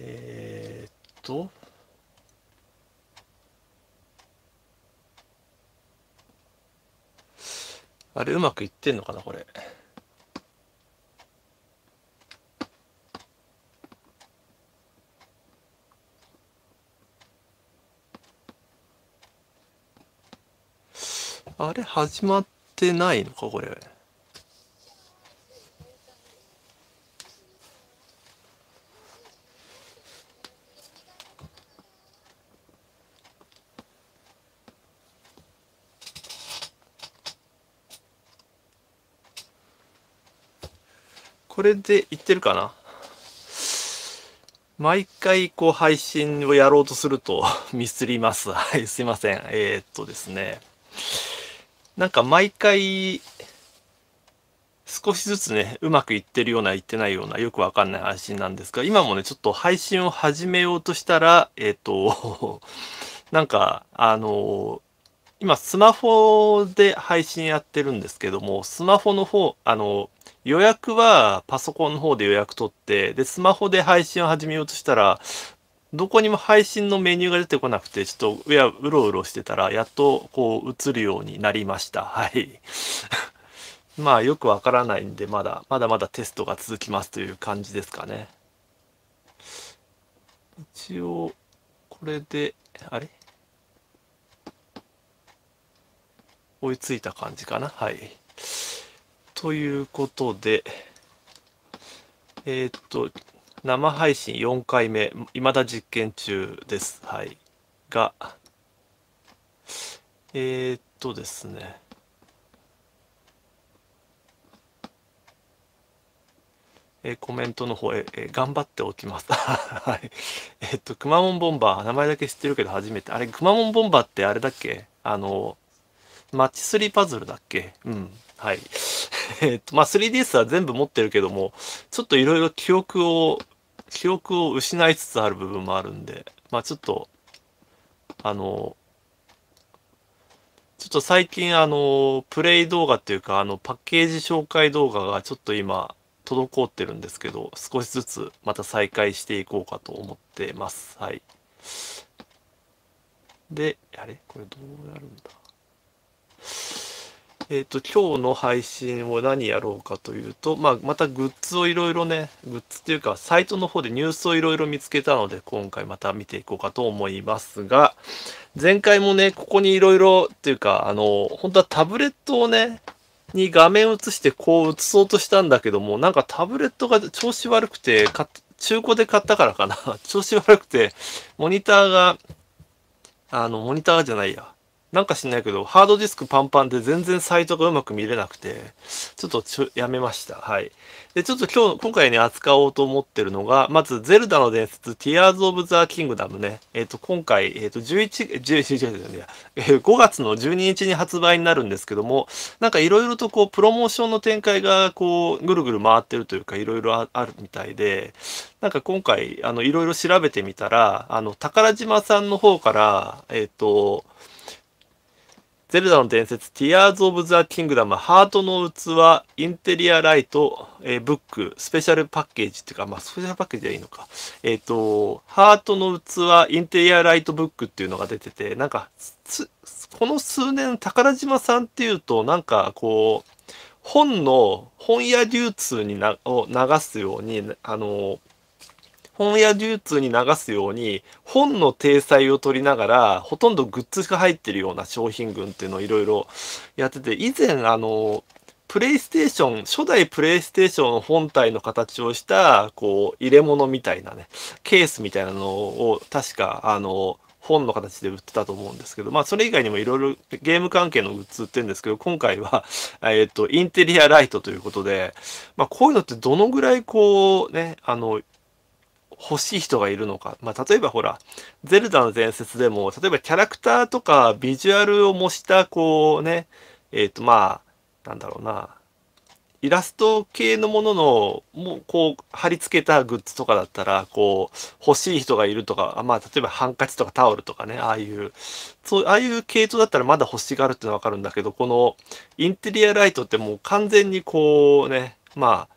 えー、っと、あれうまくいってんのかな、これ。あれ始まってないのか、これ。これでいってるかな毎回こう配信をやろうとすると ミスります。はい、すいません。えー、っとですね。なんか毎回少しずつね、うまくいってるような、いってないような、よくわかんない配信なんですが、今もね、ちょっと配信を始めようとしたら、えっ、と、なんか、あの今、スマホで配信やってるんですけども、スマホの方、あの予約はパソコンの方で予約取って、で、スマホで配信を始めようとしたら、どこにも配信のメニューが出てこなくて、ちょっと、いや、うろうろしてたら、やっと、こう、映るようになりました。はい。まあ、よくわからないんで、まだ、まだまだテストが続きますという感じですかね。一応、これで、あれ追いついた感じかな。はい。ということで、えー、っと、生配信4回目、いまだ実験中です。はい。が、えー、っとですね。えー、コメントの方へ、えー、頑張っておきます。はい。えっと、くまモンボンバー、名前だけ知ってるけど初めて。あれ、くまモンボンバーってあれだっけあの、マッチ3パズルだっけうん。はい。えっと、まあ 3DS は全部持ってるけども、ちょっといろいろ記憶を、記憶を失いつつある部分もあるんで、まあちょっと、あの、ちょっと最近あの、プレイ動画っていうか、あの、パッケージ紹介動画がちょっと今、滞ってるんですけど、少しずつまた再開していこうかと思ってます。はい。で、あれこれどうやるんだえっ、ー、と、今日の配信を何やろうかというと、まあ、またグッズをいろいろね、グッズっていうか、サイトの方でニュースをいろいろ見つけたので、今回また見ていこうかと思いますが、前回もね、ここにいろいろっていうか、あの、本当はタブレットをね、に画面映してこう映そうとしたんだけども、なんかタブレットが調子悪くて、中古で買ったからかな、調子悪くて、モニターが、あの、モニターじゃないや。なんか知んないけど、ハードディスクパンパンで全然サイトがうまく見れなくて、ちょっとやめました。はい。で、ちょっと今日、今回ね、扱おうと思ってるのが、まず、ゼルダの伝説、ティアーズ・オブ・ザ・キングダムね。えっ、ー、と、今回、えっ、ー、と、11、11じゃねえ、5月の12日に発売になるんですけども、なんかいろいろとこう、プロモーションの展開が、こう、ぐるぐる回ってるというか、いろいろあるみたいで、なんか今回、あの、いろいろ調べてみたら、あの、宝島さんの方から、えっ、ー、と、ゼルダの伝説、ティアーズ・オブ・ザ・キングダム、ハートの器、インテリアライト、えー、ブック、スペシャルパッケージっていうか、まあ、スペシャルパッケージはいいのか。えっ、ー、と、ハートの器、インテリアライトブックっていうのが出てて、なんか、この数年、宝島さんっていうと、なんか、こう、本の、本屋流通になを流すように、あの、本屋流通に流すように本の体裁を取りながらほとんどグッズが入ってるような商品群っていうのをいろいろやってて以前あのプレイステーション初代プレイステーション本体の形をしたこう入れ物みたいなねケースみたいなのを確かあの本の形で売ってたと思うんですけど、まあ、それ以外にもいろいろゲーム関係のグッズ売ってるんですけど、今回は、えっ、ー、と、インテリアライトということで、まあ、こういうのってどのぐらいこう、ね、あの、欲しい人がいるのか。まあ、例えばほら、ゼルダの伝説でも、例えばキャラクターとかビジュアルを模した、こうね、えっ、ー、と、まあ、なんだろうな、イラスト系のものの、もう、こう、貼り付けたグッズとかだったら、こう、欲しい人がいるとか、まあ、例えばハンカチとかタオルとかね、ああいう、そう、ああいう系統だったらまだ欲しがるってのはわかるんだけど、このインテリアライトってもう完全にこうね、まあ、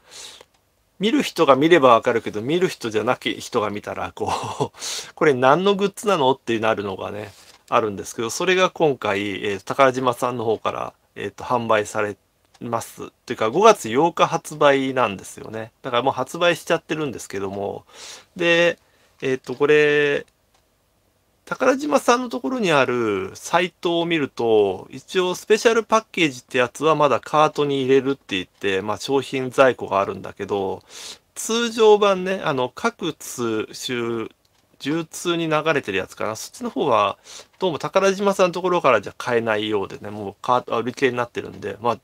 見る人が見ればわかるけど、見る人じゃなき人が見たら、こう これ何のグッズなのってなるのがね、あるんですけど、それが今回、えー、高島さんの方から、えーと、販売されます。というか、5月8日発売なんですよね。だからもう発売しちゃってるんですけども、で、えっ、ー、と、これ、宝島さんのところにあるサイトを見ると、一応スペシャルパッケージってやつはまだカートに入れるって言って、まあ商品在庫があるんだけど、通常版ね、あの、各通週、流通に流れてるやつかな。そっちの方は、どうも宝島さんのところからじゃ買えないようでね、もうカート、売り切れになってるんで、まあ、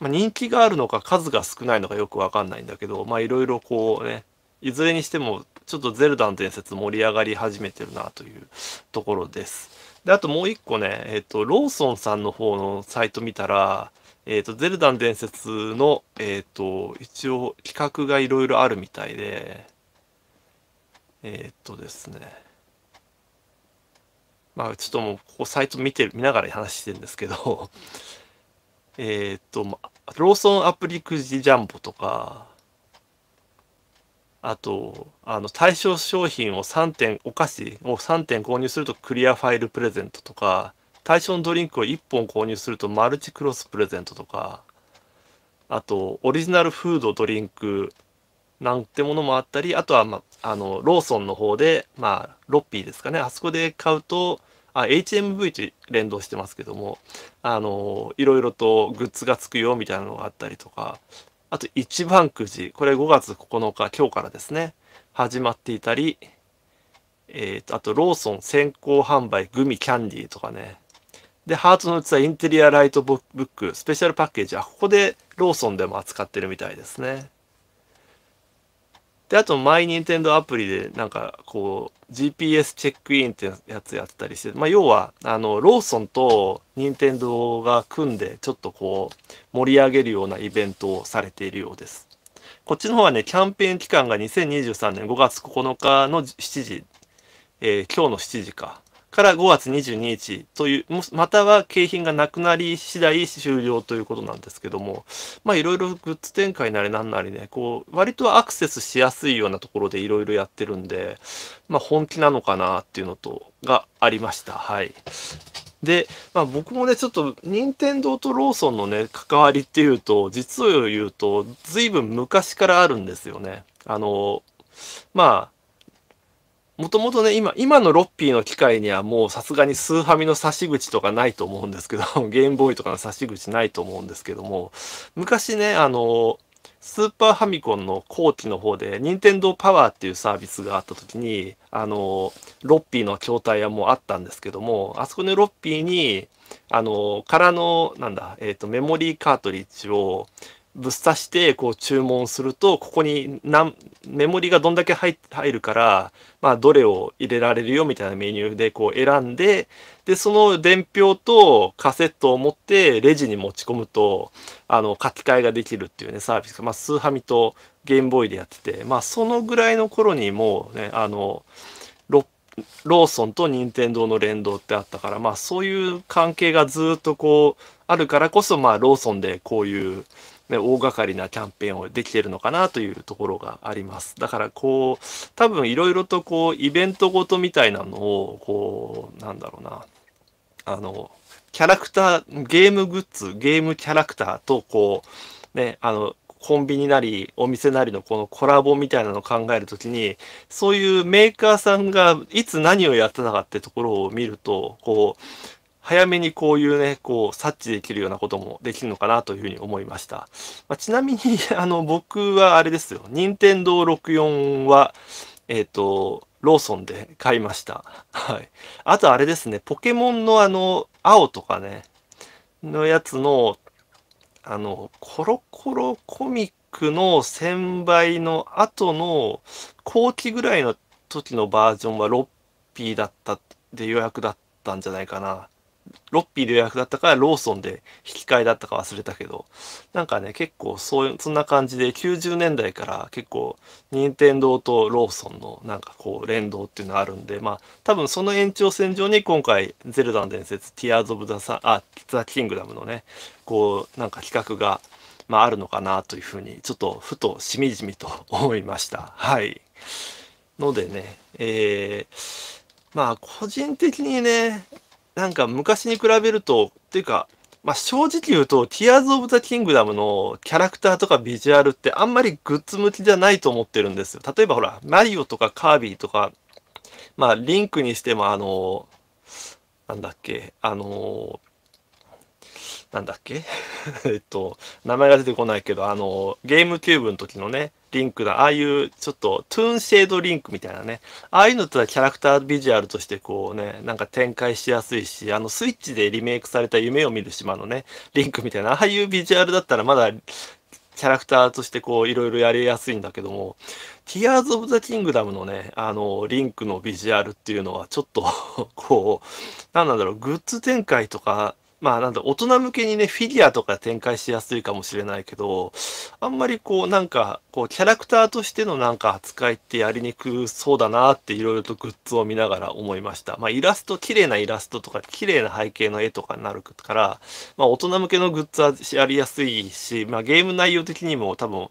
まあ、人気があるのか数が少ないのかよくわかんないんだけど、まあいろいろこうね、いずれにしてもちょっとゼルダの伝説盛り上がり始めてるなというところです。で、あともう一個ね、えっ、と、ローソンさんの方のサイト見たら、えっ、と、ゼルダの伝説の、えっ、と、一応企画がいろいろあるみたいで、えっ、とですね、まあ、ちょっともう、ここサイト見て、見ながら話してるんですけど えっと、ローソンアプリくじジャンボとか、あと、あの、対象商品を3点、お菓子を3点購入するとクリアファイルプレゼントとか、対象のドリンクを1本購入するとマルチクロスプレゼントとか、あと、オリジナルフード、ドリンクなんてものもあったり、あとは、ま、あの、ローソンの方で、まあ、ロッピーですかね、あそこで買うと、あ、HMV と連動してますけども、あの、いろいろとグッズがつくよみたいなのがあったりとか、あと一番くじ、これ5月9日、今日からですね、始まっていたり、えーと、あとローソン先行販売グミキャンディーとかね。で、ハートの器インテリアライトブック、スペシャルパッケージ、あ、ここでローソンでも扱ってるみたいですね。で、あと、マイニンテンドアプリで、なんか、こう、GPS チェックインってやつやったりして、まあ、要はあのローソンと任天堂が組んでちょっとこう盛り上げるようなイベントをされているようです。こっちの方はねキャンペーン期間が2023年5月9日の7時、えー、今日の7時かから5月22日という、または景品がなくなり次第終了ということなんですけども、まあいろいろグッズ展開なりなんなりね、こう、割とアクセスしやすいようなところでいろいろやってるんで、まあ本気なのかなっていうのと、がありました。はい。で、まあ、僕もね、ちょっと、任天堂とローソンのね、関わりっていうと、実を言うと、随分昔からあるんですよね。あの、まあ、もともとね、今、今のロッピーの機械にはもうさすがにスーハミの差し口とかないと思うんですけど、ゲームボーイとかの差し口ないと思うんですけども、昔ね、あの、スーパーファミコンの後期の方で、任天堂パワーっていうサービスがあった時に、あの、ロッピーの筐体はもうあったんですけども、あそこでロッピーに、あの、空の、なんだ、えっ、ー、と、メモリーカートリッジを、ぶっ刺してこう注文するとここに何メモリがどんだけ入るから、まあ、どれを入れられるよみたいなメニューでこう選んででその伝票とカセットを持ってレジに持ち込むとあの書き換えができるっていうねサービスが、まあ、スーハミとゲームボーイでやってて、まあ、そのぐらいの頃にもうねあのロローソンと任天堂の連動ってあったから、まあ、そういう関係がずっとこうあるからこそ、まあ、ローソンでこういう。ね、大掛かりなキャンペーンをできてるのかなというところがあります。だからこう、多分いろいろとこう、イベントごとみたいなのを、こう、なんだろうな、あの、キャラクター、ゲームグッズ、ゲームキャラクターとこう、ね、あの、コンビニなりお店なりのこのコラボみたいなのを考えるときにそういうメーカーさんがいつ何をやってたかってところを見るとこう早めにこういうね、こう、察知できるようなこともできるのかなというふうに思いました。まあ、ちなみに、あの、僕はあれですよ、任天堂64は、えっ、ー、と、ローソンで買いました。はい。あとあれですね、ポケモンのあの、青とかね、のやつの、あの、コロコロコミックの1000倍の後の後期ぐらいの時のバージョンはロッピーだったで予約だったんじゃないかな。ロッピーで予約だったからローソンで引き換えだったか忘れたけど、なんかね、結構そういう、そんな感じで90年代から結構、任天堂とローソンのなんかこう連動っていうのがあるんで、まあ多分その延長線上に今回、ゼルダの伝説、ティアーズ・オブ・ザ・サン、あ、ザ・キングダムのね、こう、なんか企画が、まああるのかなというふうに、ちょっとふとしみじみと思いました。はい。のでね、えー、まあ個人的にね、なんか昔に比べると、っていうか、まあ、正直言うと、ティアーズ・オブ・ザ・キングダムのキャラクターとかビジュアルってあんまりグッズ向きじゃないと思ってるんですよ。例えばほら、マリオとかカービィとか、まあ、リンクにしてもあのー、なんだっけ、あのー、なんだっけ えっと、名前が出てこないけど、あのー、ゲームキューブの時のね、リンクな、ああいうちょっとトゥーンシェードリンクみたいなね、ああいうのたらキャラクタービジュアルとしてこうね、なんか展開しやすいし、あのスイッチでリメイクされた夢を見る島のね、リンクみたいな、ああいうビジュアルだったらまだキャラクターとしてこういろいろやりやすいんだけども、Tears of the Kingdom のね、あの、リンクのビジュアルっていうのはちょっと こう、なんなんだろう、グッズ展開とか、まあなんだ、大人向けにね、フィギュアとか展開しやすいかもしれないけど、あんまりこうなんか、こうキャラクターとしてのなんか扱いってやりにくそうだなっていろいろとグッズを見ながら思いました。まあイラスト、綺麗なイラストとか綺麗な背景の絵とかになるから、まあ大人向けのグッズはやりやすいし、まあゲーム内容的にも多分、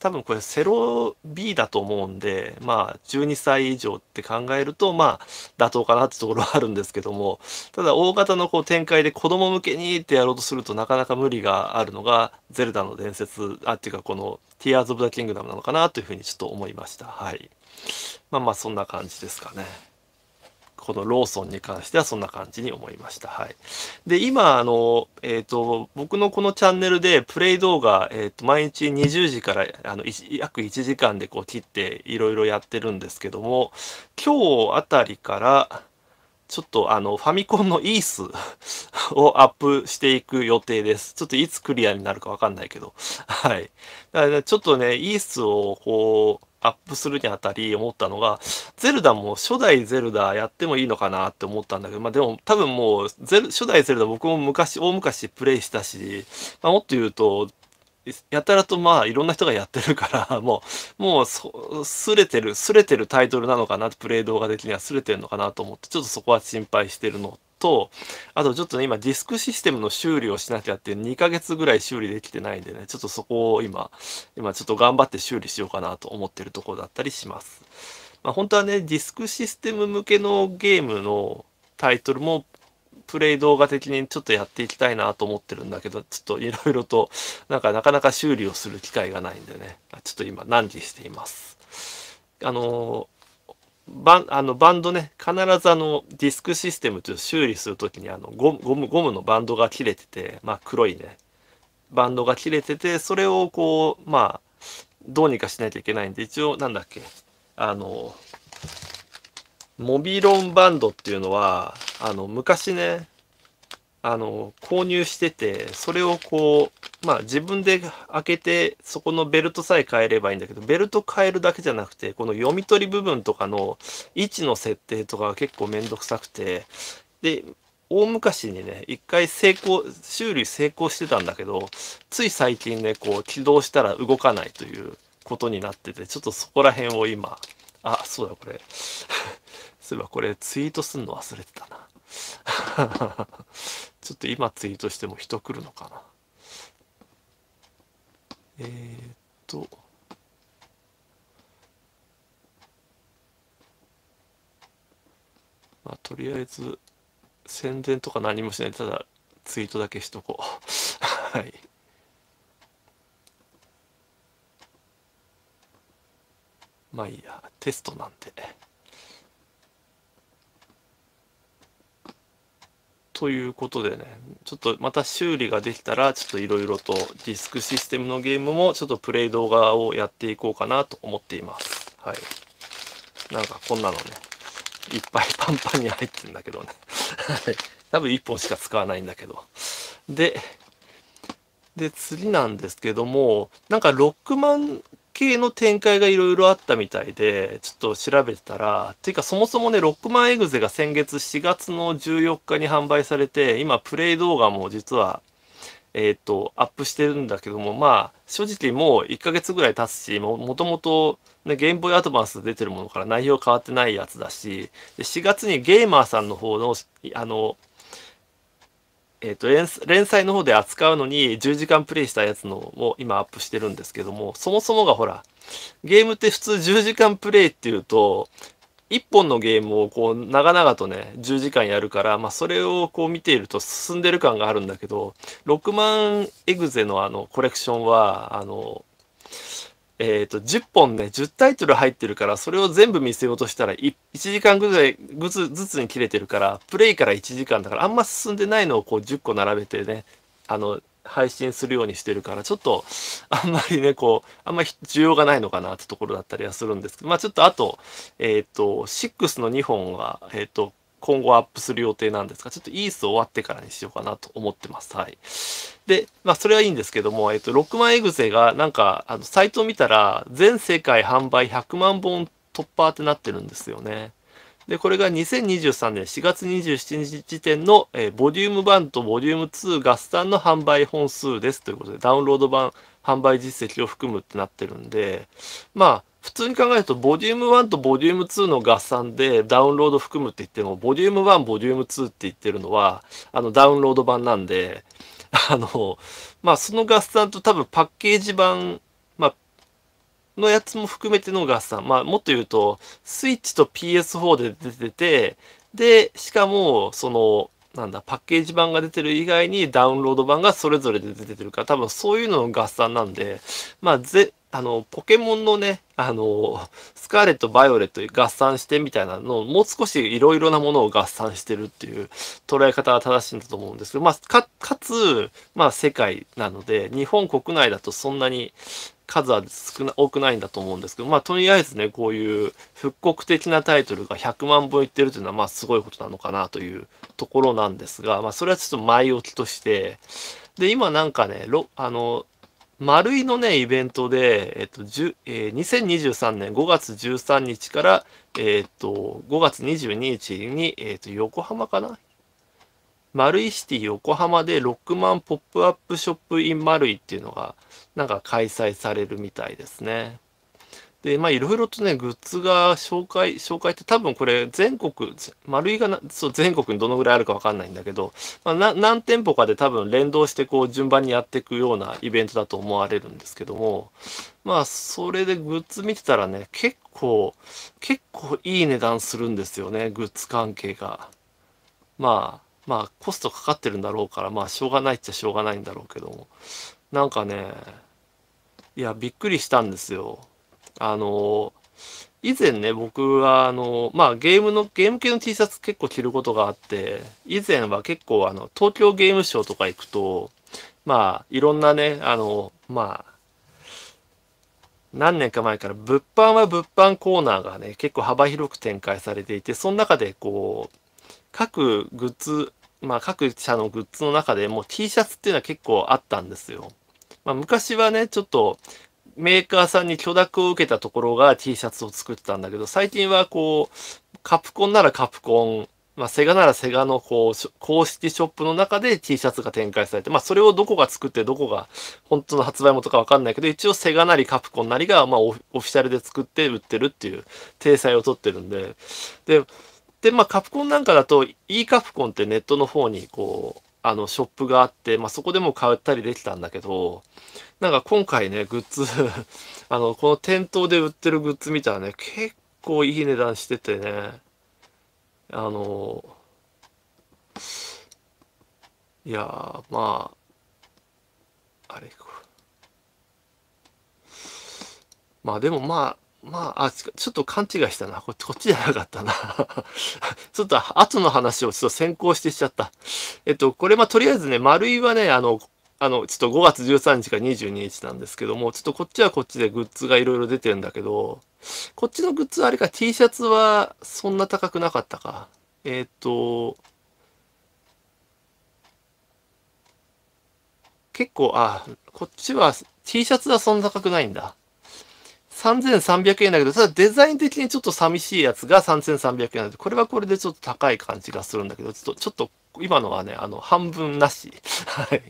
多分これセロ B だと思うんで、まあ、12歳以上って考えると、まあ、妥当かなってところはあるんですけども、ただ大型のこう展開で子供向けにってやろうとするとなかなか無理があるのが、ゼルダの伝説、あ、っていうかこの Tears of the Kingdom なのかなというふうにちょっと思いました。はい。まあまあ、そんな感じですかね。このローソンに関してはそんな感じに思いました。はい。で、今、あの、えっ、ー、と、僕のこのチャンネルでプレイ動画、えっ、ー、と、毎日20時から、あの、約1時間でこう切っていろいろやってるんですけども、今日あたりから、ちょっとあの、ファミコンのイース をアップしていく予定です。ちょっといつクリアになるかわかんないけど。はい。だから、ちょっとね、イースをこう、アップするにあたり思ったのが、ゼルダも初代ゼルダやってもいいのかなって思ったんだけど、まあでも多分もうゼル、初代ゼルダ僕も昔、大昔プレイしたし、まあ、もっと言うと、やたらとまあいろんな人がやってるから もうもうすれてるすれてるタイトルなのかなプレイ動画的にはすれてるのかなと思ってちょっとそこは心配してるのと、あとちょっとね、今ディスクシステムの修理をしなきゃって2ヶ月ぐらい修理できてないんでね、ちょっとそこを今、今ちょっと頑張って修理しようかなと思ってるところだったりします。まあ、本当はね、ディスクシステム向けのゲームのタイトルもプレイ動画的にちょっとやっていきたいなと思ってるんだけど、ちょっといろいろと、なんかなかなか修理をする機会がないんでね、ちょっと今難儀しています。あのーバンあのバンドね必ずあのディスクシステムという修理する時にあのゴムゴムのバンドが切れてて、まあ、黒いねバンドが切れててそれをこうまあどうにかしなきゃいけないんで一応なんだっけあのモビロンバンドっていうのはあの昔ねあの購入しててそれをこうまあ自分で開けてそこのベルトさえ変えればいいんだけどベルト変えるだけじゃなくてこの読み取り部分とかの位置の設定とかが結構めんどくさくてで大昔にね一回成功修理成功してたんだけどつい最近ねこう起動したら動かないということになっててちょっとそこら辺を今あそうだこれ そういえばこれツイートすんの忘れてたなちょっと今ツイートしても人来るのかな。えー、っと。まあ、とりあえず、宣伝とか何もしない。ただ、ツイートだけしとこう。はい。まあいいや、テストなんで。ということでね、ちょっとまた修理ができたら、ちょっといろいろとディスクシステムのゲームも、ちょっとプレイ動画をやっていこうかなと思っています。はい。なんかこんなのね、いっぱいパンパンに入ってるんだけどね。多分1本しか使わないんだけど。で、で、次なんですけども、なんかロックマン系の展開がいろいろあったみたいで、ちょっと調べてたら、ていうかそもそもね、ロックマンエグゼが先月4月の14日に販売されて、今プレイ動画も実は、えっ、ー、と、アップしてるんだけども、まあ、正直もう1ヶ月ぐらい経つし、もともと、ね、ゲームボーイアドバンス出てるものから内容変わってないやつだし、で4月にゲーマーさんの方の、あの、えっ、ー、と連、連載の方で扱うのに10時間プレイしたやつのを今アップしてるんですけども、そもそもがほら、ゲームって普通10時間プレイっていうと、1本のゲームをこう長々とね、10時間やるから、まあそれをこう見ていると進んでる感があるんだけど、6万エグゼのあのコレクションは、あの、えっ、ー、と、10本ね、10タイトル入ってるから、それを全部見せようとしたら1、時間ぐらいずずつに切れてるから、プレイから1時間だから、あんま進んでないのをこう10個並べてね、あの、配信するようにしてるから、ちょっと、あんまりね、こう、あんまり需要がないのかなってところだったりはするんですけど、まあちょっとあと、えっ、ー、と、6の2本は、えっ、ー、と、今後アップする予定なんですが、ちょっとイース終わってからにしようかなと思ってます。はい。で、まあ、それはいいんですけども、えっと、6万エグゼが、なんか、あの、サイトを見たら、全世界販売100万本突破ってなってるんですよね。で、これが2023年4月27日時点の、えー、ボリューム1とボリューム2合算の販売本数ですということで、ダウンロード版販売実績を含むってなってるんで、まあ、普通に考えると、ボリューム1とボリューム2の合算でダウンロード含むって言っても、ボリューム1、ボリューム2って言ってるのは、あの、ダウンロード版なんで、あの、まあ、その合算と多分パッケージ版、まあ、のやつも含めての合算。まあ、もっと言うと、スイッチと PS4 で出てて、で、しかも、その、なんだ、パッケージ版が出てる以外にダウンロード版がそれぞれで出てるか多分そういうのの合算なんで、まあ、ぜ、あの、ポケモンのね、あの、スカーレット、バイオレット合算してみたいなのを、もう少しいろいろなものを合算してるっていう捉え方が正しいんだと思うんですけど、まあ、か、かつ、まあ、世界なので、日本国内だとそんなに数は少な、多くないんだと思うんですけど、まあ、とりあえずね、こういう復刻的なタイトルが100万本いってるというのは、まあ、すごいことなのかなというところなんですが、まあ、それはちょっと前置きとして、で、今なんかね、あの、丸いのね、イベントで、えっと、えー、2023年5月13日から、えー、っと、5月22日に、えー、っと、横浜かな丸井シティ横浜でロックマンポップアップショップイン丸いっていうのが、なんか開催されるみたいですね。で、まあ、いろいろとね、グッズが紹介、紹介って多分これ全国、丸いがな、そう、全国にどのぐらいあるかわかんないんだけど、まあ、何店舗かで多分連動してこう順番にやっていくようなイベントだと思われるんですけども、まあ、それでグッズ見てたらね、結構、結構いい値段するんですよね、グッズ関係が。まあ、まあ、コストかかってるんだろうから、まあ、しょうがないっちゃしょうがないんだろうけども。なんかね、いや、びっくりしたんですよ。あの、以前ね、僕は、あの、まあ、ゲームの、ゲーム系の T シャツ結構着ることがあって、以前は結構、あの、東京ゲームショウとか行くと、まあ、いろんなね、あの、まあ、何年か前から物販は物販コーナーがね、結構幅広く展開されていて、その中でこう、各グッズ、まあ各社のグッズの中でも T シャツっていうのは結構あったんですよ。まあ昔はね、ちょっとメーカーさんに許諾を受けたところが T シャツを作ったんだけど、最近はこう、カプコンならカプコン、まあ、セガならセガのこう公式ショップの中で T シャツが展開されて、まあ、それをどこが作ってどこが本当の発売元かわかんないけど、一応セガなりカプコンなりがまあオフィシャルで作って売ってるっていう体裁を取ってるんで、で、で、まあ、カプコンなんかだと e カプコンってネットの方にこう、あのショップがあって、まあ、そこでも買ったりできたんだけど、なんか今回ね、グッズ あの、この店頭で売ってるグッズ見たらね、結構いい値段しててね、あの、いやまあ、あれか。まあでもまあ、まあ、あ、ちょっと勘違いしたな。ここっちじゃなかったな。ちょっと後の話をちょっと先行してしちゃった。えっと、これ、まあ、とりあえずね、丸いはね、あの、あの、ちょっと5月13日か22日なんですけども、ちょっとこっちはこっちでグッズがいろいろ出てるんだけど、こっちのグッズあれか、T シャツはそんな高くなかったか。えっと、結構、あ、こっちは T シャツはそんな高くないんだ。3300円だけど、ただデザイン的にちょっと寂しいやつが3300円なので、これはこれでちょっと高い感じがするんだけど、ちょっと、ちょっと今のはね、あの、半分なし。はい。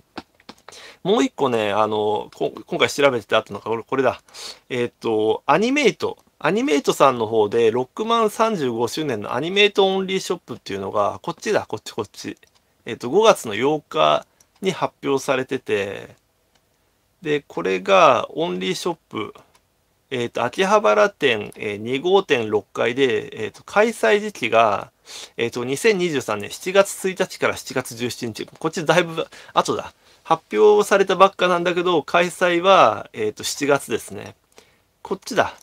もう一個ね、あの、今回調べてたあったのが、これだ。えっ、ー、と、アニメイト。アニメイトさんの方で、ロックマン35周年のアニメイトオンリーショップっていうのが、こっちだ、こっちこっち。えっ、ー、と、5月の8日に発表されてて、で、これがオンリーショップ。えっ、ー、と、秋葉原店、えー、2号店6階で、えっ、ー、と、開催時期が、えっ、と、2023年7月1日から7月17日。こっちだいぶ後だ。発表されたばっかなんだけど、開催は、えっ、と、7月ですね。こっちだ。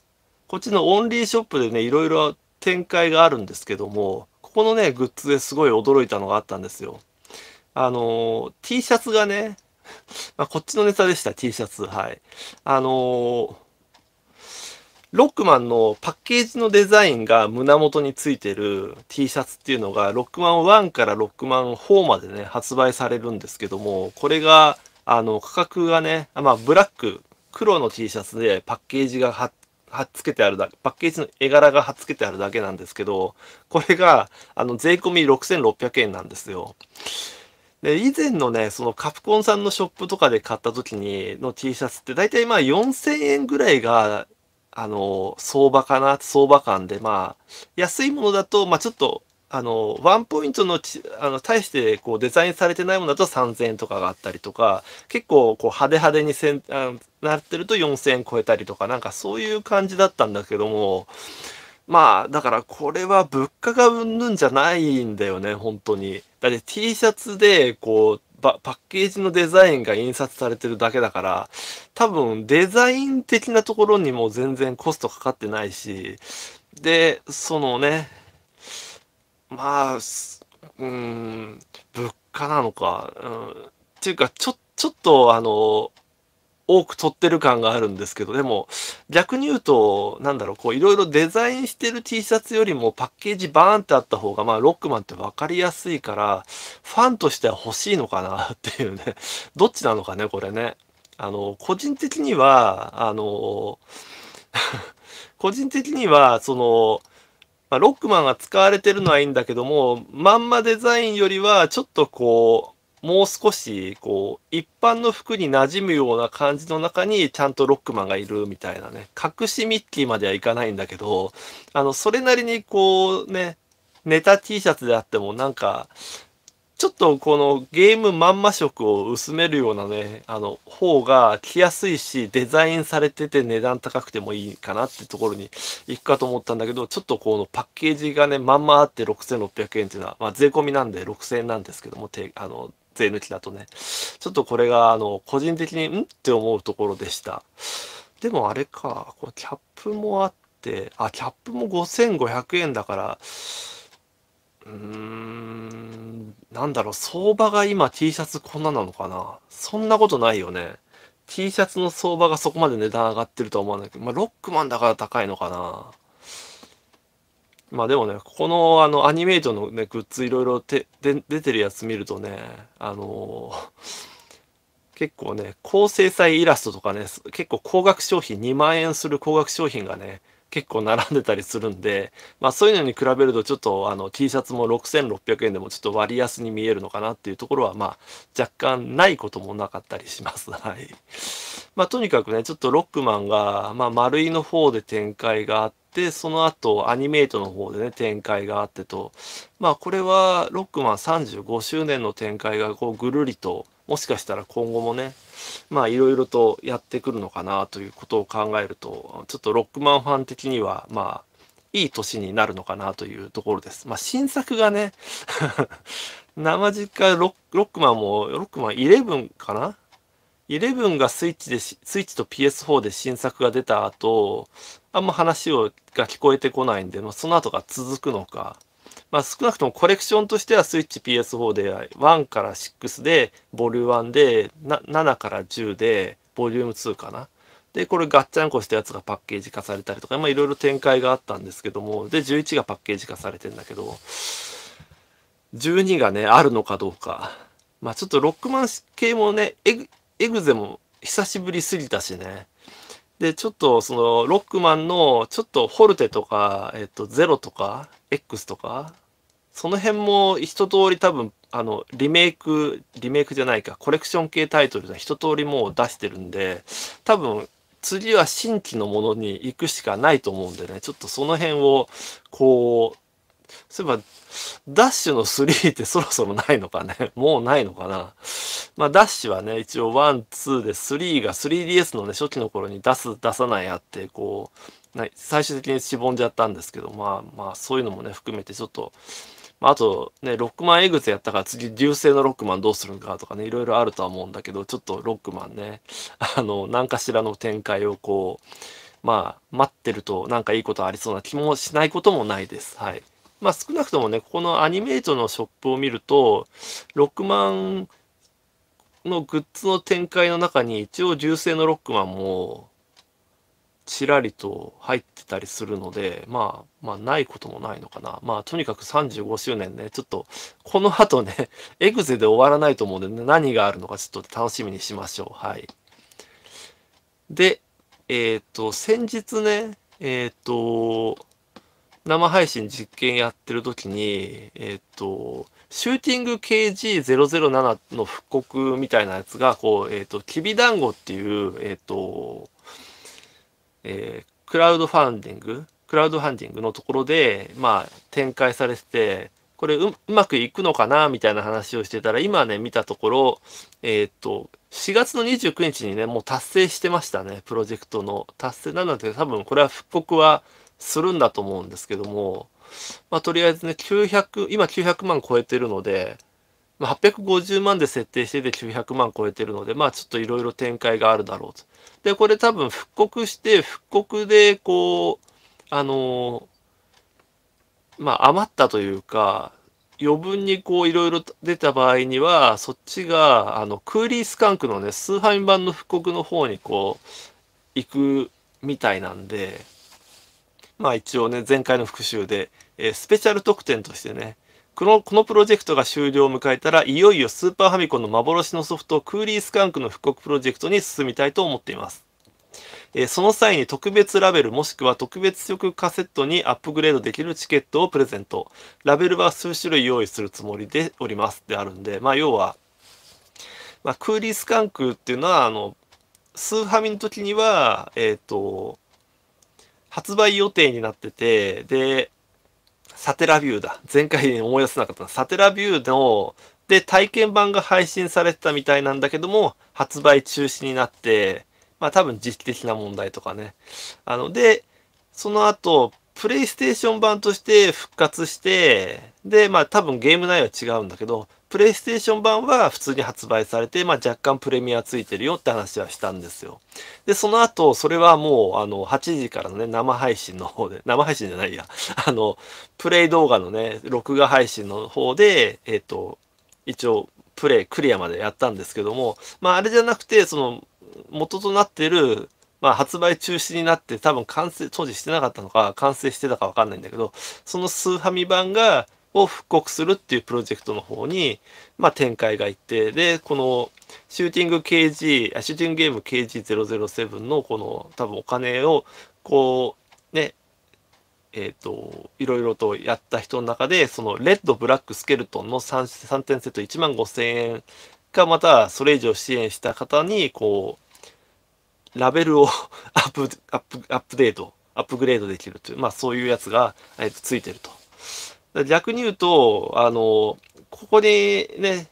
こっちのオンリーショップでね、いろいろ展開があるんですけども、ここのね、グッズですごい驚いたのがあったんですよ。あの T シャツがね、まあ、こっちのネタでした、T シャツ。はい。あのロックマンのパッケージのデザインが胸元についてる T シャツっていうのが、ロックマン1からロックマン4までね、発売されるんですけども、これが、あの、価格がね、まあ、ブラック、黒の T シャツでパッケージが貼っつけてあるだけ、パッケージの絵柄が貼っつけてあるだけなんですけど、これが、あの、税込み6600円なんですよ。で以前のねそのカプコンさんのショップとかで買った時にの T シャツってだいたいまあ4000円ぐらいがあの、相場かな、相場感で、まあ、安いものだと、まあちょっと、あの、ワンポイントのち、あの、対して、こう、デザインされてないものだと3000円とかがあったりとか、結構、こう、派手派手にせんあなってると4000円超えたりとか、なんかそういう感じだったんだけども、まあ、だからこれは物価がうんぬんじゃないんだよね、本当に。だって T シャツで、こう、パッケージのデザインが印刷されてるだけだから、多分デザイン的なところにも全然コストかかってないし、で、そのね、まあ、うん、物価なのか、うん、っていうか、ちょ、ちょっとあの、多く撮ってる感があるんですけど、でも逆に言うと、なんだろう、こういろいろデザインしてる T シャツよりもパッケージバーンってあった方が、まあロックマンって分かりやすいから、ファンとしては欲しいのかなっていうね、どっちなのかね、これね。あの、個人的には、あの、個人的には、その、まあ、ロックマンが使われてるのはいいんだけども、まんまデザインよりは、ちょっとこう、もう少し、こう、一般の服に馴染むような感じの中に、ちゃんとロックマンがいるみたいなね、隠しミッキーまではいかないんだけど、あの、それなりにこう、ね、ネタ T シャツであっても、なんか、ちょっとこのゲームまんま色を薄めるようなね、あの、方が着やすいし、デザインされてて値段高くてもいいかなってところに行くかと思ったんだけど、ちょっとこのパッケージがね、まんまあって6600円っていうのは、まあ税込みなんで6000円なんですけども、てあの、税抜きだとね、ちょっとこれが、あの、個人的に、んって思うところでした。でもあれか、これキャップもあって、あ、キャップも5500円だから、うーん、なんだろう、相場が今 T シャツこんななのかなそんなことないよね。T シャツの相場がそこまで値段上がってるとは思わないけど、まあ、ロックマンだから高いのかなまあでもね、ここのあのアニメイトのね、グッズいろいろで出てるやつ見るとね、あのー、結構ね、高精細イラストとかね、結構高額商品、2万円する高額商品がね、結構並んでたりするんで、まあ、そういうのに比べるとちょっとあの T シャツも6600円でもちょっと割安に見えるのかなっていうところはまあ若干ないこともなかったりします。はい。まあとにかくね、ちょっとロックマンが、まあ、丸いの方で展開があって、その後アニメイトの方でね、展開があってと、まあこれはロックマン35周年の展開がこうぐるりと、もしかしたら今後もね、まあいろいろとやってくるのかなということを考えると、ちょっとロックマンファン的には、まあ、いい年になるのかなというところです。まあ、新作がね 生実家ロックマンも、ロックマン11かな11がスイッチで、スイッチと PS4 で新作が出た後、あんま話をが聞こえてこないんで、まあ、その後が続くのか、まあ、少なくともコレクションとしてはスイッチ PS4 で1から6でボリューム1で7から10でボリューム2かな。でこれガッチャンコしたやつがパッケージ化されたりとかいろいろ展開があったんですけどもで11がパッケージ化されてんだけど12がねあるのかどうかまあちょっとロックマン系もねエグエグゼも久しぶりすぎたしねで、ちょっとそのロックマンのちょっとフォルテとか、えっと、ゼロとか、X とか、その辺も一通り多分、あの、リメイク、リメイクじゃないか、コレクション系タイトルで一通りもう出してるんで、多分、次は新規のものに行くしかないと思うんでね、ちょっとその辺を、こう、そういえば、ダッシュの3ってそろそろないのかねもうないのかなまあ、ダッシュはね、一応1、2で3が 3DS のね、初期の頃に出す、出さないあって、こう、最終的にしぼんじゃったんですけど、まあまあ、そういうのもね、含めてちょっと、まあ、あとね、ロックマンエグゼやったから次、流星のロックマンどうするのかとかね、いろいろあるとは思うんだけど、ちょっとロックマンね、あの、何かしらの展開をこう、まあ、待ってるとなんかいいことありそうな気もしないこともないです。はい。まあ少なくともね、ここのアニメイトのショップを見ると、6万のグッズの展開の中に一応銃声のロックマンもちらりと入ってたりするので、まあ、まあないこともないのかな。まあとにかく35周年ね、ちょっとこの後ね、エグゼで終わらないと思うんで、ね、何があるのかちょっと楽しみにしましょう。はい。で、えっ、ー、と、先日ね、えっ、ー、と、生配信実験やってる時に、えっ、と、シューティング KG007 の復刻みたいなやつが、こう、えっ、と、きびだんごっていう、えっ、と、えー、クラウドファンディング、クラウドファンディングのところで、まあ、展開されてて、これうまくいくのかなみたいな話をしてたら、今ね、見たところ、えっ、と、4月の29日にね、もう達成してましたね、プロジェクトの。達成なので、多分これは復刻は、するんだと思うんですけども、まあ、とりあえずね、900、今900万超えてるので、まあ、850万で設定してて900万超えてるので、まあちょっといろいろ展開があるだろうと。で、これ多分復刻して、復刻で、こう、あのー、まあ余ったというか、余分にこういろいろ出た場合には、そっちが、あの、クーリースカンクのね、スーハイ版の復刻の方にこう、行くみたいなんで、まあ一応ね、前回の復習で、えー、スペシャル特典としてね、この、このプロジェクトが終了を迎えたら、いよいよスーパーファミコンの幻のソフト、クーリースカンクの復刻プロジェクトに進みたいと思っています。えー、その際に特別ラベルもしくは特別色カセットにアップグレードできるチケットをプレゼント。ラベルは数種類用意するつもりでおります。であるんで、まあ要は、まあ、クーリースカンクっていうのは、あの、スーファミの時には、えっ、ー、と、発売予定になってて、で、サテラビューだ。前回に思い出せなかったサテラビューの、で、体験版が配信されてたみたいなんだけども、発売中止になって、まあ多分時期的な問題とかね。あの、で、その後、プレイステーション版として復活して、で、まあ多分ゲーム内容は違うんだけど、プレイステーション版は普通に発売されて、まあ、若干プレミアついてるよって話はしたんですよ。で、その後、それはもう、あの、8時からのね、生配信の方で、生配信じゃないや、あの、プレイ動画のね、録画配信の方で、えっ、ー、と、一応、プレイクリアまでやったんですけども、まあ、あれじゃなくて、その、元となってる、まあ、発売中止になって多分完成当時してなかったのか完成してたかわかんないんだけどそのスーファミ版がを復刻するっていうプロジェクトの方に、まあ、展開がいって、で、このシューティング KG、シューティングゲーム KG007 のこの多分お金を、こう、ね、えっ、ー、と、いろいろとやった人の中で、そのレッド、ブラック、スケルトンの 3, 3点セット1万5000円か、またそれ以上支援した方に、こう、ラベルを アップ、アップ、アップデート、アップグレードできるという、まあそういうやつが、えー、とついてると。逆に言うと、あの、ここにね、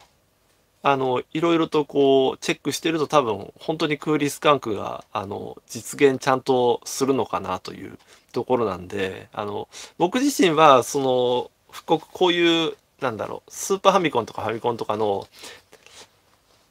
あの、いろいろとこう、チェックしてると多分、本当にクーリスカンクが、あの、実現ちゃんとするのかなというところなんで、あの、僕自身は、その、復刻、こういう、なんだろう、スーパーファミコンとかファミコンとかの、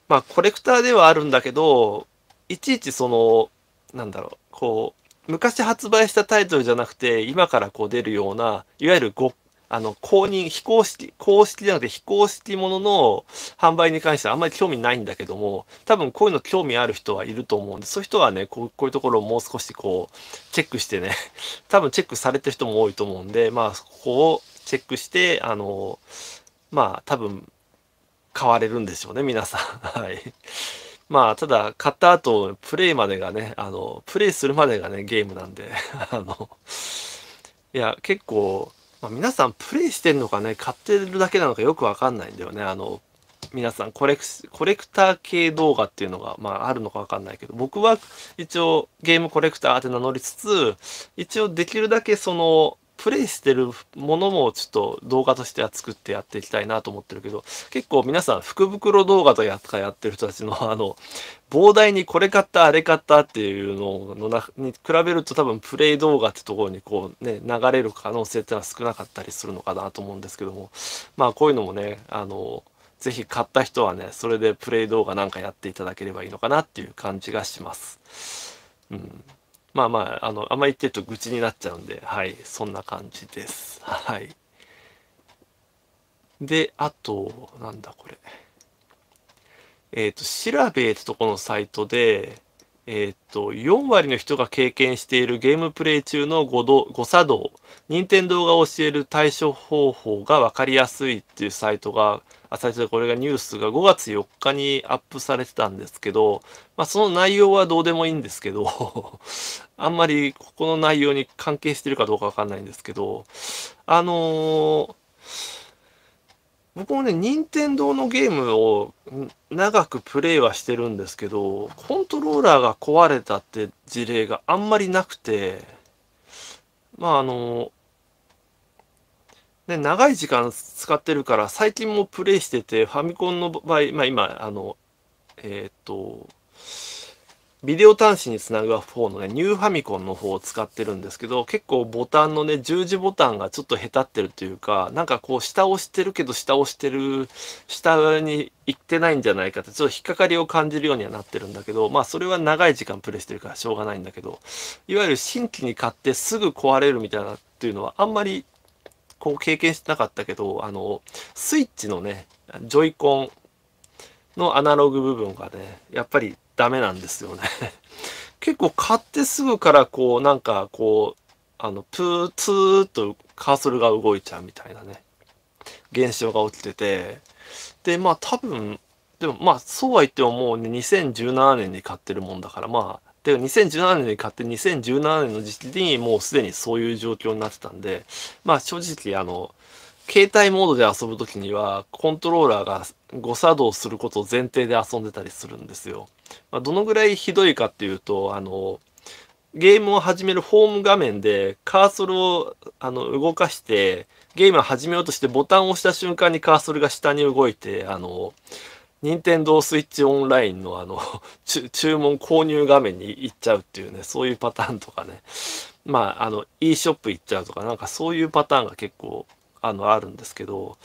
まあ、コレクターではあるんだけど、いちいちその、なんだろう、こう、昔発売したタイトルじゃなくて、今からこう出るような、いわゆるごっあの、公認、非公式、公式じゃなくて非公式ものの販売に関してはあんまり興味ないんだけども、多分こういうの興味ある人はいると思うんで、そういう人はね、こうこういうところをもう少しこう、チェックしてね、多分チェックされてる人も多いと思うんで、まあ、ここをチェックして、あの、まあ、多分、買われるんでしょうね、皆さん。はい。まあ、ただ、買った後、プレイまでがね、あの、プレイするまでがね、ゲームなんで、あの、いや、結構、まあ、皆さんプレイしてんのかね、買ってるだけなのかよくわかんないんだよね。あの、皆さんコレクコレクター系動画っていうのが、まあ、あるのかわかんないけど僕は一応ゲームコレクターって名乗りつつ一応できるだけそのプレイしてるものもちょっと動画としては作ってやっていきたいなと思ってるけど、結構皆さん福袋動画とややってる人たちの あの、膨大にこれ買ったあれ買ったっていうののに比べると多分プレイ動画ってところにこうね、流れる可能性ってのは少なかったりするのかなと思うんですけども、まあこういうのもね、あの、ぜひ買った人はね、それでプレイ動画なんかやっていただければいいのかなっていう感じがします。うんまあまあ、あの、あんまり言ってると愚痴になっちゃうんで、はい、そんな感じです。はい。で、あと、なんだこれ。えっ、ー、と、調べってとこのサイトで、えっ、ー、と、4割の人が経験しているゲームプレイ中の誤度誤作動、任天堂が教える対処方法が分かりやすいっていうサイトが最初でこれがニュースが5月4日にアップされてたんですけど、まあ、その内容はどうでもいいんですけど あんまりここの内容に関係してるかどうかわかんないんですけど、あのー、僕もね、任天堂のゲームを長くプレイはしてるんですけど、コントローラーが壊れたって事例があんまりなくて、まああのーで長い時間使ってるから最近もプレイしててファミコンの場合、まあ、今あのえー、っとビデオ端子につなぐ方のねニューファミコンの方を使ってるんですけど結構ボタンのね十字ボタンがちょっとへたってるというかなんかこう下押してるけど下押してる下に行ってないんじゃないかってちょっと引っかかりを感じるようにはなってるんだけどまあそれは長い時間プレイしてるからしょうがないんだけどいわゆる新規に買ってすぐ壊れるみたいなっていうのはあんまりこう経験してなかったけど、あの、スイッチのね、ジョイコンのアナログ部分がね、やっぱりダメなんですよね。結構買ってすぐからこう、なんかこう、あの、プーツーとカーソルが動いちゃうみたいなね、現象が起きてて、で、まあ多分、でもまあそうは言ってももう、ね、2017年に買ってるもんだから、まあで、2017年に買って2017年の時期にもうすでにそういう状況になってたんで、まあ正直あの、携帯モードで遊ぶ時にはコントローラーが誤作動することを前提で遊んでたりするんですよ。まあ、どのぐらいひどいかっていうと、あの、ゲームを始めるホーム画面でカーソルをあの動かして、ゲームを始めようとしてボタンを押した瞬間にカーソルが下に動いて、あの、任天堂スイッチオンラインのあの、注文購入画面に行っちゃうっていうね、そういうパターンとかね。まあ、あの、e ショップ行っちゃうとか、なんかそういうパターンが結構、あの、あるんですけど、